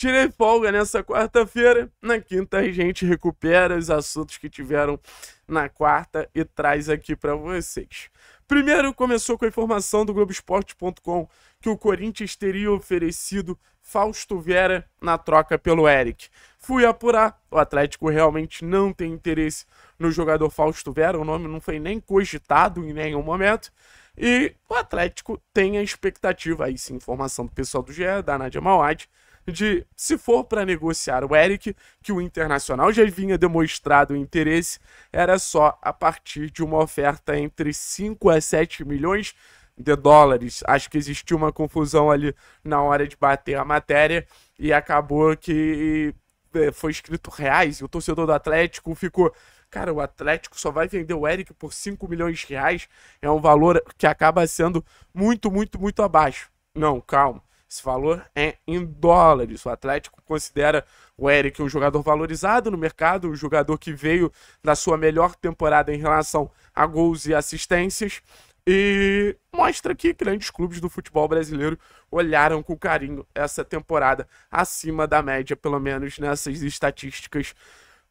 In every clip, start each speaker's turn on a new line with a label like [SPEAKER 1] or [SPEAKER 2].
[SPEAKER 1] Tirei folga nessa quarta-feira. Na quinta a gente recupera os assuntos que tiveram na quarta e traz aqui para vocês. Primeiro começou com a informação do Globoesporte.com que o Corinthians teria oferecido Fausto Vera na troca pelo Eric. Fui apurar, o Atlético realmente não tem interesse no jogador Fausto Vera, o nome não foi nem cogitado em nenhum momento. E o Atlético tem a expectativa, aí sim, informação do pessoal do GE, da Nadia Mauad, de se for para negociar o Eric, que o Internacional já vinha demonstrado interesse, era só a partir de uma oferta entre 5 a 7 milhões de dólares. Acho que existiu uma confusão ali na hora de bater a matéria e acabou que é, foi escrito reais e o torcedor do Atlético ficou cara, o Atlético só vai vender o Eric por 5 milhões de reais, é um valor que acaba sendo muito, muito, muito abaixo. Não, calma. Esse valor é em dólares. O Atlético considera o Eric um jogador valorizado no mercado, um jogador que veio na sua melhor temporada em relação a gols e assistências. E mostra que grandes clubes do futebol brasileiro olharam com carinho essa temporada acima da média, pelo menos nessas estatísticas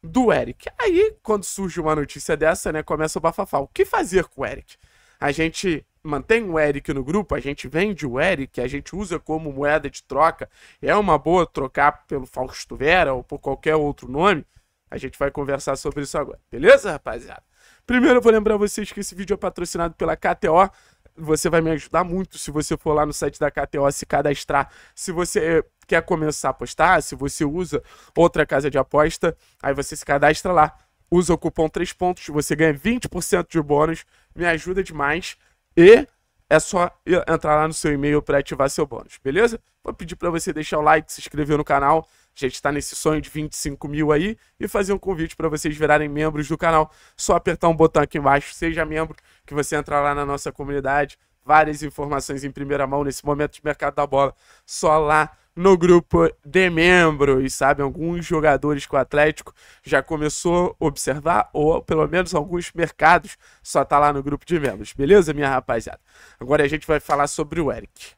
[SPEAKER 1] do Eric. Aí, quando surge uma notícia dessa, né, começa o bafafá. O que fazer com o Eric? A gente mantém o Eric no grupo, a gente vende o Eric, a gente usa como moeda de troca, é uma boa trocar pelo Fausto Vera ou por qualquer outro nome. A gente vai conversar sobre isso agora, beleza, rapaziada? Primeiro eu vou lembrar vocês que esse vídeo é patrocinado pela KTO. Você vai me ajudar muito se você for lá no site da KTO se cadastrar. Se você quer começar a apostar, se você usa outra casa de aposta, aí você se cadastra lá. Usa o cupom 3 pontos, você ganha 20% de bônus, me ajuda demais. E é só entrar lá no seu e-mail para ativar seu bônus, beleza? Vou pedir para você deixar o like, se inscrever no canal. A gente está nesse sonho de 25 mil aí e fazer um convite para vocês virarem membros do canal. Só apertar um botão aqui embaixo, seja membro, que você entra lá na nossa comunidade. Várias informações em primeira mão nesse momento de mercado da bola. Só lá no grupo de membros, sabe? Alguns jogadores que o Atlético já começou a observar, ou pelo menos alguns mercados só tá lá no grupo de membros, beleza, minha rapaziada? Agora a gente vai falar sobre o Eric.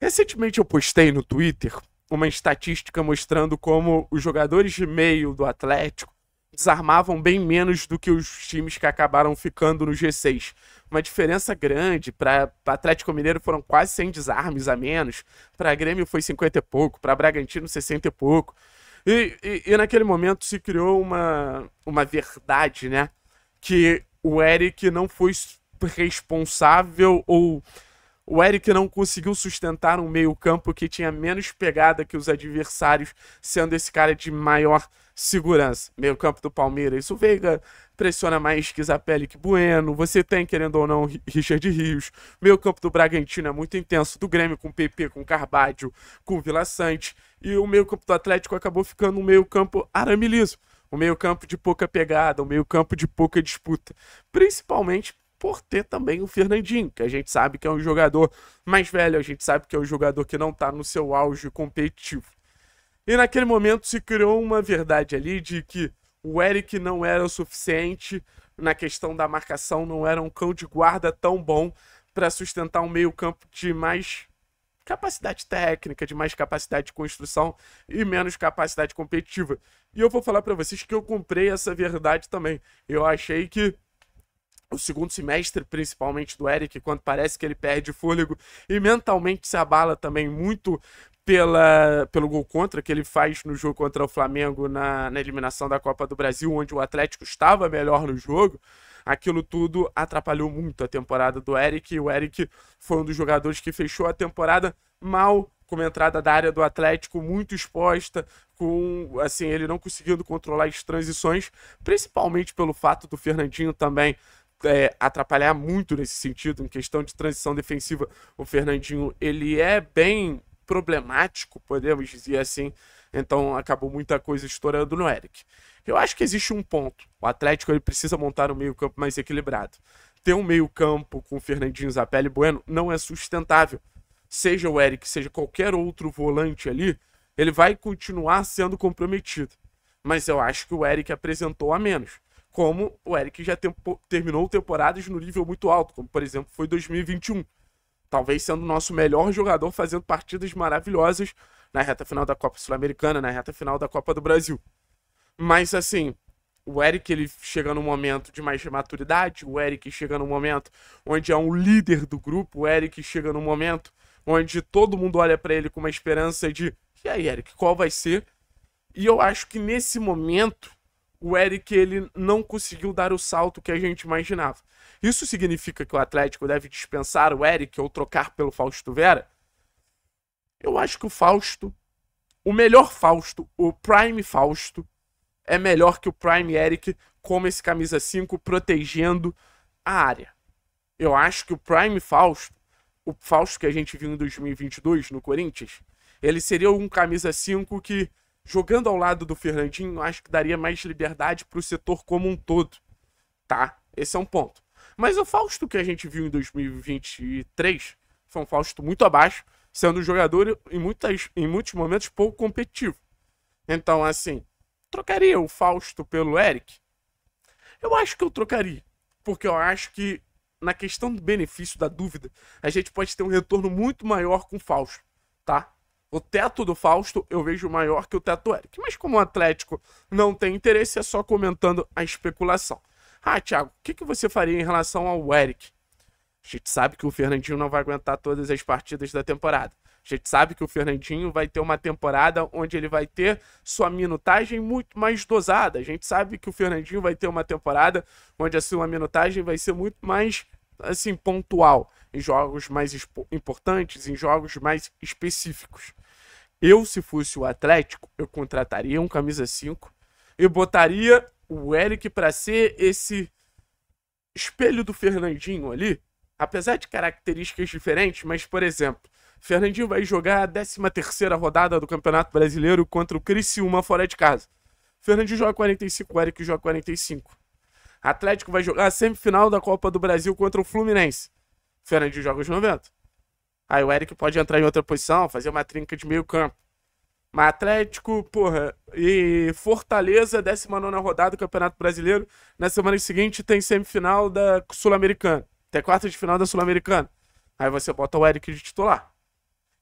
[SPEAKER 1] Recentemente eu postei no Twitter uma estatística mostrando como os jogadores de meio do Atlético desarmavam bem menos do que os times que acabaram ficando no G6. Uma diferença grande para Atlético Mineiro foram quase 100 desarmes a menos, para Grêmio foi 50 e pouco, para Bragantino 60 e pouco. E, e, e, naquele momento se criou uma, uma verdade, né? Que o Eric não foi responsável ou o Eric não conseguiu sustentar um meio-campo que tinha menos pegada que os adversários, sendo esse cara de maior segurança. Meio-campo do Palmeiras, o Veiga pressiona mais que Zapelli que Bueno. Você tem, querendo ou não, Richard Rios. Meio-campo do Bragantino é muito intenso, do Grêmio com PP, com Carvalho, com Vila Sante. E o meio-campo do Atlético acabou ficando um meio-campo aramiliso um meio campo de pouca pegada, um meio campo de pouca disputa, principalmente por ter também o Fernandinho, que a gente sabe que é um jogador mais velho, a gente sabe que é um jogador que não está no seu auge competitivo. E naquele momento se criou uma verdade ali de que o Eric não era o suficiente na questão da marcação, não era um cão de guarda tão bom para sustentar um meio-campo de mais capacidade técnica, de mais capacidade de construção e menos capacidade competitiva. E eu vou falar para vocês que eu comprei essa verdade também. Eu achei que o segundo semestre, principalmente do Eric, quando parece que ele perde fôlego e mentalmente se abala também muito pela, pelo gol contra que ele faz no jogo contra o Flamengo na, na eliminação da Copa do Brasil, onde o Atlético estava melhor no jogo. Aquilo tudo atrapalhou muito a temporada do Eric. E o Eric foi um dos jogadores que fechou a temporada mal com uma entrada da área do Atlético muito exposta, com assim ele não conseguindo controlar as transições, principalmente pelo fato do Fernandinho também é, atrapalhar muito nesse sentido, em questão de transição defensiva. O Fernandinho, ele é bem problemático, podemos dizer assim. Então acabou muita coisa estourando no Eric. Eu acho que existe um ponto. O Atlético ele precisa montar um meio-campo mais equilibrado. Ter um meio-campo com o Fernandinho Zapelli e Bueno não é sustentável. Seja o Eric, seja qualquer outro volante ali, ele vai continuar sendo comprometido. Mas eu acho que o Eric apresentou a menos como o Eric já tempo, terminou temporadas no nível muito alto, como por exemplo foi 2021. Talvez sendo o nosso melhor jogador fazendo partidas maravilhosas na reta final da Copa Sul-Americana, na reta final da Copa do Brasil. Mas assim, o Eric ele chega num momento de mais maturidade, o Eric chega num momento onde é um líder do grupo, o Eric chega num momento onde todo mundo olha para ele com uma esperança de e aí, Eric, qual vai ser? E eu acho que nesse momento o Eric ele não conseguiu dar o salto que a gente imaginava. Isso significa que o Atlético deve dispensar o Eric ou trocar pelo Fausto Vera? Eu acho que o Fausto, o melhor Fausto, o Prime Fausto, é melhor que o Prime Eric como esse camisa 5 protegendo a área. Eu acho que o Prime Fausto, o Fausto que a gente viu em 2022 no Corinthians, ele seria um camisa 5 que jogando ao lado do Fernandinho, acho que daria mais liberdade para o setor como um todo. Tá? Esse é um ponto. Mas o Fausto que a gente viu em 2023 foi um Fausto muito abaixo, sendo um jogador em, muitas, em muitos momentos pouco competitivo. Então, assim, trocaria o Fausto pelo Eric? Eu acho que eu trocaria. Porque eu acho que, na questão do benefício da dúvida, a gente pode ter um retorno muito maior com o Fausto, tá? O teto do Fausto eu vejo maior que o teto do Eric. Mas como o Atlético não tem interesse, é só comentando a especulação. Ah, Thiago, o que, que você faria em relação ao Eric? A gente sabe que o Fernandinho não vai aguentar todas as partidas da temporada. A gente sabe que o Fernandinho vai ter uma temporada onde ele vai ter sua minutagem muito mais dosada. A gente sabe que o Fernandinho vai ter uma temporada onde a sua minutagem vai ser muito mais assim pontual em jogos mais importantes, em jogos mais específicos. Eu, se fosse o Atlético, eu contrataria um camisa 5 e botaria o Eric para ser esse espelho do Fernandinho ali, apesar de características diferentes, mas por exemplo, Fernandinho vai jogar a 13 rodada do Campeonato Brasileiro contra o Criciúma fora de casa. Fernandinho joga 45, o Eric joga 45. Atlético vai jogar a semifinal da Copa do Brasil contra o Fluminense. Fernandinho joga os 90. Aí o Eric pode entrar em outra posição, fazer uma trinca de meio campo. Mas Atlético, porra, e Fortaleza, 19 rodada do Campeonato Brasileiro. Na semana seguinte tem semifinal da Sul-Americana. Até quarta de final da Sul-Americana. Aí você bota o Eric de titular.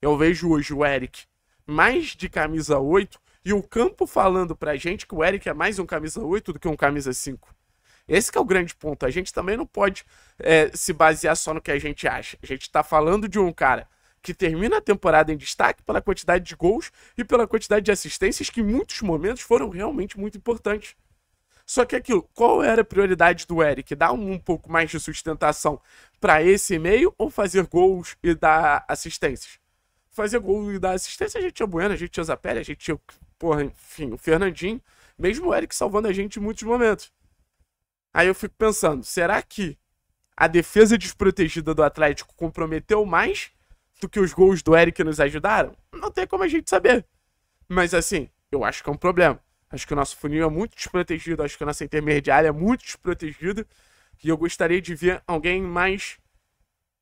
[SPEAKER 1] Eu vejo hoje o Eric mais de camisa 8 e o campo falando pra gente que o Eric é mais um camisa 8 do que um camisa 5. Esse é o grande ponto. A gente também não pode é, se basear só no que a gente acha. A gente está falando de um cara que termina a temporada em destaque pela quantidade de gols e pela quantidade de assistências que em muitos momentos foram realmente muito importantes. Só que aquilo, qual era a prioridade do Eric? Dar um, um pouco mais de sustentação para esse meio ou fazer gols e dar assistências? Fazer gol e dar assistência, a gente tinha Bueno, a gente tinha Zapelli, a gente tinha, porra, enfim, o Fernandinho, mesmo o Eric salvando a gente em muitos momentos. Aí eu fico pensando, será que a defesa desprotegida do Atlético comprometeu mais do que os gols do Eric nos ajudaram? Não tem como a gente saber. Mas assim, eu acho que é um problema. Acho que o nosso funil é muito desprotegido, acho que a nossa intermediária é muito desprotegida. E eu gostaria de ver alguém mais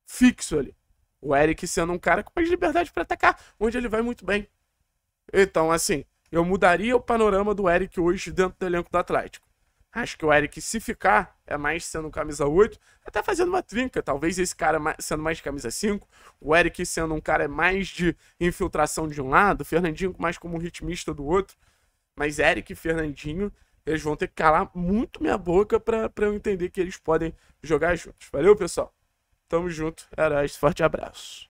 [SPEAKER 1] fixo ali. O Eric sendo um cara com mais liberdade para atacar, onde ele vai muito bem. Então, assim, eu mudaria o panorama do Eric hoje dentro do elenco do Atlético. Acho que o Eric, se ficar, é mais sendo camisa 8, até fazendo uma trinca. Talvez esse cara sendo mais de camisa 5, o Eric sendo um cara mais de infiltração de um lado, o Fernandinho mais como um ritmista do outro. Mas Eric e Fernandinho, eles vão ter que calar muito minha boca para eu entender que eles podem jogar juntos. Valeu, pessoal? Tamo junto, era isso. Forte abraço.